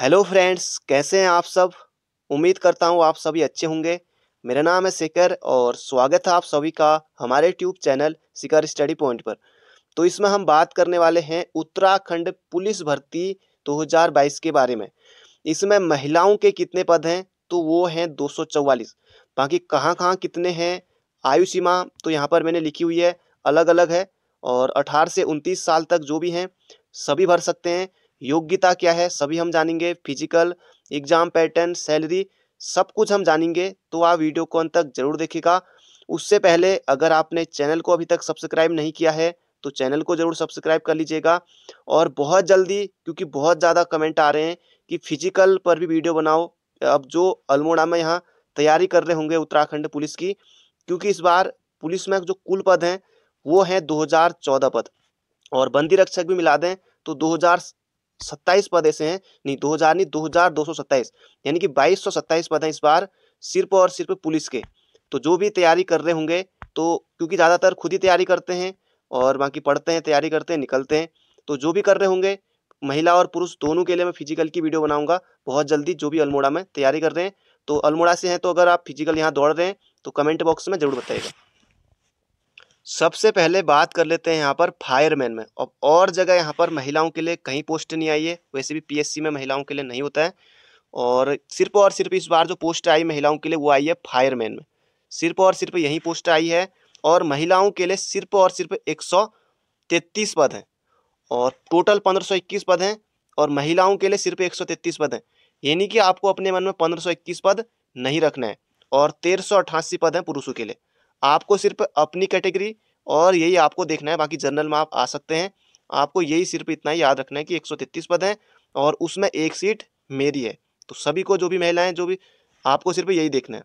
hello friends कैसे हैं आप सब उम्मीद करता हूँ आप सभी अच्छे होंगे मेरा नाम है शिकर और स्वागत है आप सभी का हमारे YouTube channel Shikhar study point पर तो इसमें हम बात करने वाले हैं उत्तराखंड पुलिस भर्ती 2022 के बारे में इसमें महिलाओं के कितने पद हैं तो वो हैं दो बाकी कहाँ कहाँ कितने हैं आयु सीमा तो यहाँ पर मैंने लिखी हुई है अलग अलग है और अठारह से उनतीस साल तक जो भी हैं सभी भर सकते हैं योग्यता क्या है सभी हम जानेंगे फिजिकल एग्जाम पैटर्न सैलरी सब कुछ हम जानेंगे तो आप वीडियो को अंत तक जरूर देखेगा उससे पहले अगर आपने चैनल को अभी तक सब्सक्राइब नहीं किया है तो चैनल को जरूर सब्सक्राइब कर लीजिएगा और बहुत जल्दी क्योंकि बहुत ज़्यादा कमेंट आ रहे हैं कि फिजिकल पर भी वीडियो बनाओ अब जो अल्मोड़ा में यहाँ तैयारी कर रहे होंगे उत्तराखंड पुलिस की क्योंकि इस बार पुलिस में जो कुल पद हैं वो हैं 2014 पद और बंदी रक्षक भी मिला दें तो 2000 सत्ताईस पद ऐसे हैं नहीं दो हजार नहीं दो हजार दो सौ सत्ताईस यानी कि बाईस सौ सत्ताईस पद हैं इस बार सिर्फ और सिर्फ पुलिस के तो जो भी तैयारी कर रहे होंगे तो क्योंकि ज़्यादातर खुद ही तैयारी करते हैं और बाकी पढ़ते हैं तैयारी करते हैं निकलते हैं तो जो भी कर रहे होंगे महिला और पुरुष दोनों के लिए मैं फिजिकल की वीडियो बनाऊंगा बहुत जल्दी जो भी अल्मोड़ा में तैयारी कर रहे हैं तो अल्मोड़ा से हैं तो अगर आप फिजिकल यहाँ दौड़ रहे हैं तो कमेंट बॉक्स में ज़रूर बताइएगा सबसे पहले बात कर लेते हैं यहाँ पर फायरमैन में अब और जगह यहाँ पर महिलाओं के लिए कहीं पोस्ट नहीं आई है वैसे भी पीएससी में महिलाओं के लिए नहीं होता है और सिर्फ और सिर्फ इस बार जो पोस्ट आई महिलाओं के लिए वो आई है फायरमैन में सिर्फ और सिर्फ यही पोस्ट आई है और महिलाओं के लिए सिर्फ और सिर्फ एक पद हैं और टोटल पंद्रह पद हैं और महिलाओं के लिए सिर्फ एक पद हैं यानी कि आपको अपने मन में पंद्रह पद नहीं रखना है और तेरह पद हैं पुरुषों के लिए आपको सिर्फ अपनी कैटेगरी और यही आपको देखना है बाकी जनरल में आप आ सकते हैं आपको यही सिर्फ इतना ही याद रखना है कि एक पद हैं और उसमें एक सीट मेरी है तो सभी को जो भी महिलाएं जो भी आपको सिर्फ यही देखना है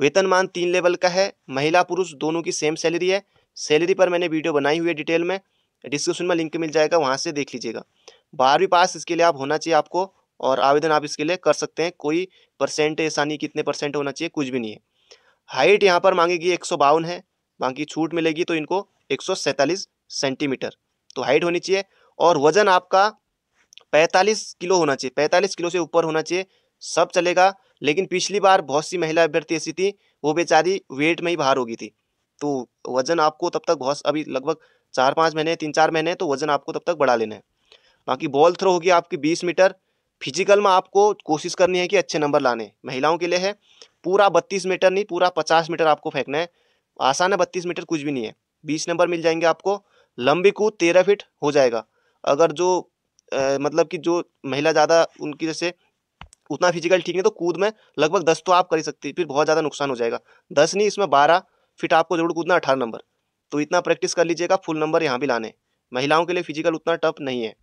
वेतनमान तीन लेवल का है महिला पुरुष दोनों की सेम सैलरी है सैलरी पर मैंने वीडियो बनाई हुई है डिटेल में डिस्क्रिप्शन में लिंक मिल जाएगा वहाँ से देख लीजिएगा बारहवीं पास इसके लिए आप होना चाहिए आपको और आवेदन आप इसके लिए कर सकते हैं कोई परसेंट ऐसा नहीं कितने परसेंट होना चाहिए कुछ भी नहीं है हाइट यहाँ पर मांगेगी गई एक है बाकी छूट मिलेगी तो इनको एक सेंटीमीटर तो हाइट होनी चाहिए और वजन आपका 45 किलो होना चाहिए 45 किलो से ऊपर होना चाहिए सब चलेगा लेकिन पिछली बार बहुत सी महिला अभ्यर्थी ऐसी थी वो बेचारी वेट में ही बाहर हो गई थी तो वजन आपको तब तक बहुत अभी लगभग चार पाँच महीने तीन चार महीने तो वजन आपको तब तक बढ़ा लेना है बाकी बॉल थ्रो होगी आपकी बीस मीटर फिजिकल में आपको कोशिश करनी है कि अच्छे नंबर लाने महिलाओं के लिए है पूरा बत्तीस मीटर नहीं पूरा पचास मीटर आपको फेंकना है आसान है बत्तीस मीटर कुछ भी नहीं है बीस नंबर मिल जाएंगे आपको लंबी कूद तेरह फिट हो जाएगा अगर जो आ, मतलब कि जो महिला ज़्यादा उनकी जैसे उतना फिजिकल ठीक नहीं तो कूद में लगभग दस तो आप कर ही सकती फिर बहुत ज़्यादा नुकसान हो जाएगा दस नहीं इसमें बारह फिट आपको जरूर कूदना अठारह नंबर तो इतना प्रैक्टिस कर लीजिएगा फुल नंबर यहाँ भी लाने महिलाओं के लिए फिजिकल उतना टफ नहीं है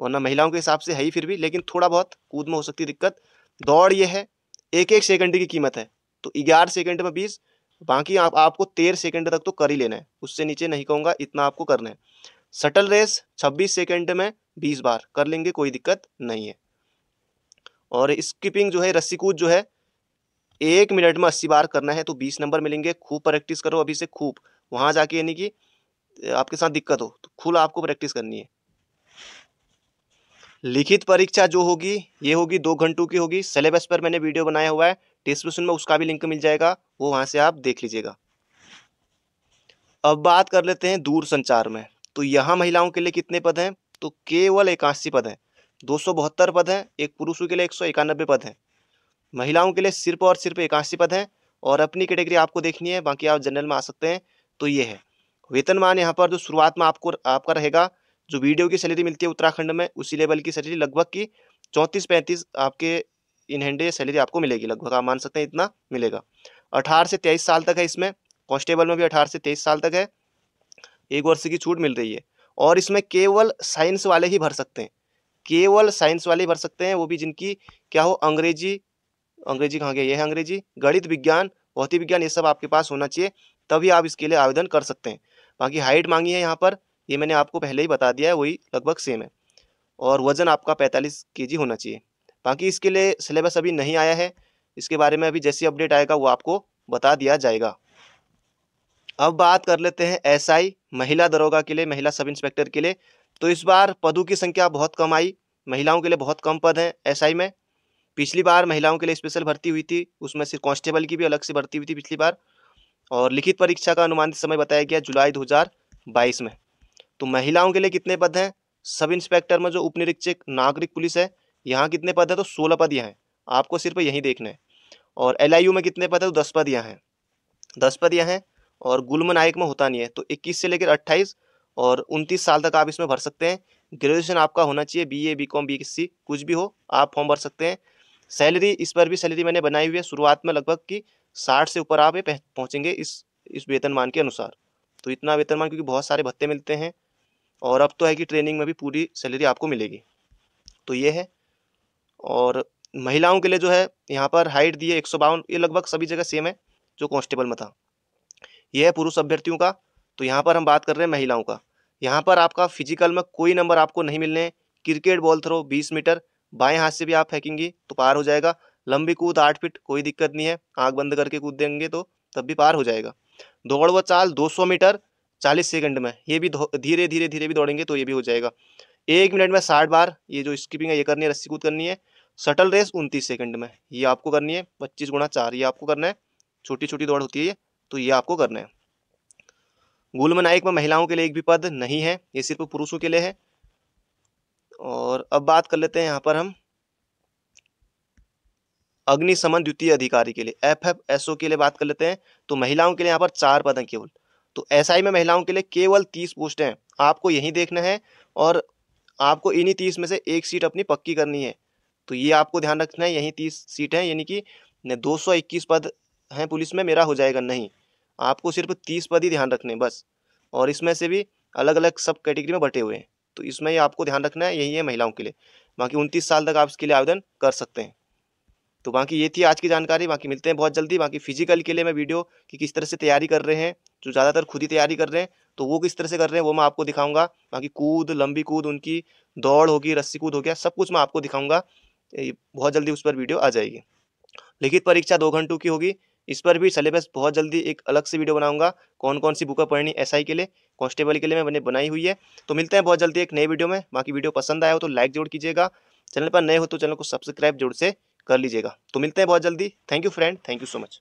वरना महिलाओं के हिसाब से है ही फिर भी लेकिन थोड़ा बहुत कूद में हो सकती दिक्कत दौड़ ये है एक एक सेकंड की कीमत है तो ग्यारह सेकंड में बीस बाकी आप आपको तेरह सेकंड तक तो कर ही लेना है उससे नीचे नहीं कहूँगा इतना आपको करना है सटल रेस छब्बीस सेकंड में बीस बार कर लेंगे कोई दिक्कत नहीं है और स्किपिंग जो है रस्सी कूद जो है एक मिनट में अस्सी बार करना है तो बीस नंबर मिलेंगे खूब प्रैक्टिस करो अभी से खूब वहाँ जाके यानी कि आपके साथ दिक्कत हो तो खुल आपको प्रैक्टिस करनी है लिखित परीक्षा जो होगी ये होगी दो घंटों की होगी सिलेबस पर मैंने वीडियो बनाया हुआ है डिस्क्रिप्शन में उसका भी लिंक मिल जाएगा वो वहाँ से आप देख लीजिएगा अब बात कर लेते हैं दूर संचार में तो यहाँ महिलाओं के लिए कितने पद हैं तो केवल इक्यासी पद हैं दो सौ बहत्तर पद हैं एक पुरुषों के लिए एक सौ इक्यानबे पद हैं महिलाओं के लिए सिर्फ और सिर्फ इक्यासी पद हैं और अपनी कैटेगरी आपको देखनी है बाकी आप जनरल में आ सकते हैं तो ये है वेतनमान यहाँ पर जो शुरुआत में आपको आपका रहेगा जो वीडियो की सैलरी मिलती है उत्तराखंड में उसी लेवल की सैलरी लगभग की चौंतीस पैंतीस आपके इन हैंड सैलरी आपको मिलेगी लगभग आप मान सकते हैं इतना मिलेगा अठारह से तेईस साल तक है इसमें कॉन्स्टेबल में भी अठारह से तेईस साल तक है एक वर्ष की छूट मिल रही है और इसमें केवल साइंस वाले ही भर सकते हैं केवल साइंस वाले भर सकते हैं वो भी जिनकी क्या हो अंग्रेजी अंग्रेजी कहाँ गया ये है अंग्रेजी गणित विज्ञान भौतिक विज्ञान ये सब आपके पास होना चाहिए तभी आप इसके लिए आवेदन कर सकते हैं बाकी हाइट मांगी है यहाँ पर ये मैंने आपको पहले ही बता दिया है वही लगभग सेम है और वज़न आपका पैंतालीस के होना चाहिए बाकी इसके लिए सिलेबस अभी नहीं आया है इसके बारे में अभी जैसी अपडेट आएगा वो आपको बता दिया जाएगा अब बात कर लेते हैं एसआई महिला दरोगा के लिए महिला सब इंस्पेक्टर के लिए तो इस बार पदों की संख्या बहुत कम आई महिलाओं के लिए बहुत कम पद हैं एसआई में पिछली बार महिलाओं के लिए स्पेशल भर्ती हुई थी उसमें से कांस्टेबल की भी अलग से भर्ती हुई थी पिछली बार और लिखित परीक्षा का अनुमानित समय बताया गया जुलाई 2022 में तो महिलाओं के लिए कितने पद हैं सब इंस्पेक्टर में जो उप नागरिक पुलिस है यहाँ कितने पद है तो सोलह पद यहाँ हैं आपको सिर्फ यहीं देखना है और एल में कितने पद है तो दस पद यहाँ हैं दस पद यहाँ हैं और गुलम नायक में होता नहीं है तो इक्कीस से लेकर अट्ठाईस और उनतीस साल तक आप इसमें भर सकते हैं ग्रेजुएशन आपका होना चाहिए B A B com B C कुछ भी हो आप फॉर्म भर सकते हैं सैलरी इस पर भी सैलरी मैंने बनाई हुई है शुरुआत में लगभग कि साठ से ऊपर आप पहुँचेंगे इस इस वेतनमान के अनुसार तो इतना वेतनमान क्योंकि बहुत सारे भत्ते मिलते हैं और अब तो है कि ट्रेनिंग में भी पूरी सैलरी आपको मिलेगी तो ये है और महिलाओं के लिए जो है यहाँ पर हाइट दी है एक ये लगभग सभी जगह सेम है जो कांस्टेबल में था यह है पुरुष अभ्यर्थियों का तो यहाँ पर हम बात कर रहे हैं महिलाओं का यहाँ पर आपका फिजिकल में कोई नंबर आपको नहीं मिलने क्रिकेट बॉल थ्रो बीस मीटर बाएं हाथ से भी आप फेंकेंगी तो पार हो जाएगा लंबी कूद आठ फीट कोई दिक्कत नहीं है आँख बंद करके कूद देंगे तो तब भी पार हो जाएगा दौड़ व चाल सौ मीटर चालीस सेकंड में ये भी धीरे धीरे धीरे भी दौड़ेंगे तो ये भी हो जाएगा एक मिनट में साठ बार ये जो स्कीपिंग है ये करनी है रस्सी कूद करनी है सटल रेस उनतीस सेकंड में ये आपको करनी है पच्चीस गुणा चार ये आपको करना है छोटी छोटी दौड़ होती है ये तो ये आपको करना है गुलमन नायक में महिलाओं के लिए एक भी पद नहीं है ये सिर्फ पुरुषों के लिए है और अब बात कर लेते हैं यहाँ पर हम अग्निशमन द्वितीय अधिकारी के लिए एफ एफ एस ओ के लिए बात कर लेते हैं तो महिलाओं के लिए यहाँ पर चार पद हैं केवल तो एसआई में महिलाओं के लिए केवल तीस पोस्ट हैं आपको यहीं देखना है और आपको इन्हीं तीस में से एक सीट अपनी पक्की करनी है तो ये आपको ध्यान रखना है यहीं तीस सीट हैं यानी कि दो सौ इक्कीस पद हैं पुलिस में मेरा हो जाएगा नहीं आपको सिर्फ तीस पद ही ध्यान रखने बस और इसमें से भी अलग अलग सब कैटेगरी में बटे हुए हैं तो इसमें ये आपको ध्यान रखना है यही है महिलाओं के लिए बाकी उनतीस साल तक आप इसके लिए आवेदन कर सकते हैं तो बाकी ये थी आज की जानकारी बाकी मिलते हैं बहुत जल्दी बाकी फिजिकल के लिए मैं वीडियो कि किस तरह से तैयारी कर रहे हैं जो ज़्यादातर खुद ही तैयारी कर रहे हैं तो वो किस तरह से कर रहे हैं वो मैं आपको दिखाऊंगा बाकी कूद लंबी कूद उनकी दौड़ होगी रस्सी कूद हो गया सब कुछ मैं आपको दिखाऊंगा बहुत जल्दी उस पर वीडियो आ जाएगी लिखित परीक्षा दो घंटों की होगी इस पर भी सिलेबस बहुत जल्दी एक अलग से वीडियो बनाऊंगा कौन कौन सी बुकें पढ़नी एस के लिए कॉन्स्टेबल के लिए मैं मैंने बनाई हुई है तो मिलते हैं बहुत जल्दी एक नई वीडियो में बाकी वीडियो पसंद आया हो तो लाइक जरूर कीजिएगा चैनल पर नए हो तो चैनल को सब्सक्राइब जरूर से कर लीजिएगा तो मिलते हैं बहुत जल्दी thank you friend thank you so much